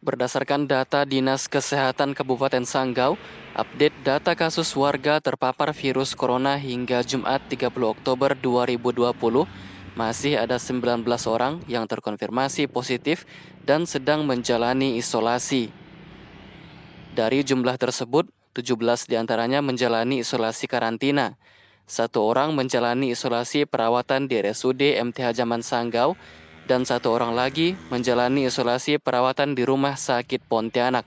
Berdasarkan data Dinas Kesehatan Kabupaten Sanggau, update data kasus warga terpapar virus corona hingga Jumat 30 Oktober 2020 masih ada 19 orang yang terkonfirmasi positif dan sedang menjalani isolasi. Dari jumlah tersebut, 17 diantaranya menjalani isolasi karantina. Satu orang menjalani isolasi perawatan di RSUD MTH Jaman Sanggau dan satu orang lagi menjalani isolasi perawatan di rumah sakit Pontianak.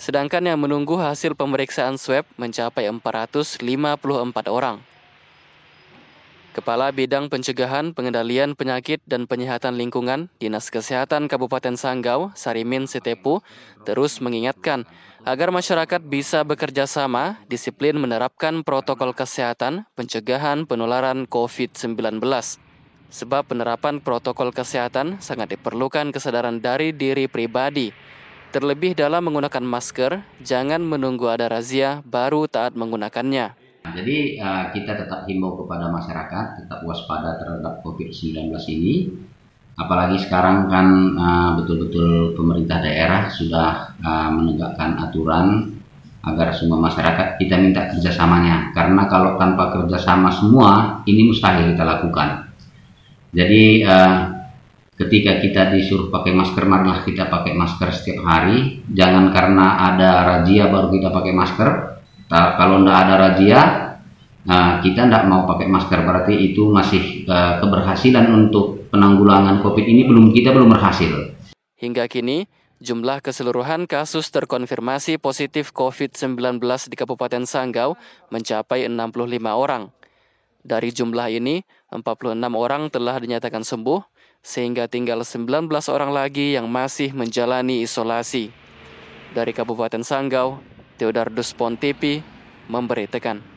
Sedangkan yang menunggu hasil pemeriksaan swab mencapai 454 orang. Kepala Bidang Pencegahan Pengendalian Penyakit dan Penyihatan Lingkungan Dinas Kesehatan Kabupaten Sanggau, Sarimin Setepu, terus mengingatkan agar masyarakat bisa bekerja sama, disiplin menerapkan protokol kesehatan pencegahan penularan COVID-19. Sebab penerapan protokol kesehatan sangat diperlukan kesadaran dari diri pribadi. Terlebih dalam menggunakan masker, jangan menunggu ada razia baru taat menggunakannya. Jadi eh, kita tetap himbau kepada masyarakat, tetap waspada terhadap COVID-19 ini. Apalagi sekarang kan eh, betul-betul pemerintah daerah sudah eh, menegakkan aturan agar semua masyarakat kita minta kerjasamanya. Karena kalau tanpa kerjasama semua, ini mustahil kita lakukan. Jadi uh, ketika kita disuruh pakai masker, marilah kita pakai masker setiap hari. Jangan karena ada razia baru kita pakai masker. Ta kalau tidak ada razia, uh, kita tidak mau pakai masker. Berarti itu masih uh, keberhasilan untuk penanggulangan COVID ini belum kita belum berhasil. Hingga kini, jumlah keseluruhan kasus terkonfirmasi positif COVID-19 di Kabupaten Sanggau mencapai 65 orang. Dari jumlah ini, 46 orang telah dinyatakan sembuh, sehingga tinggal 19 orang lagi yang masih menjalani isolasi. Dari Kabupaten Sanggau, Theodardus Pontipi memberitakan.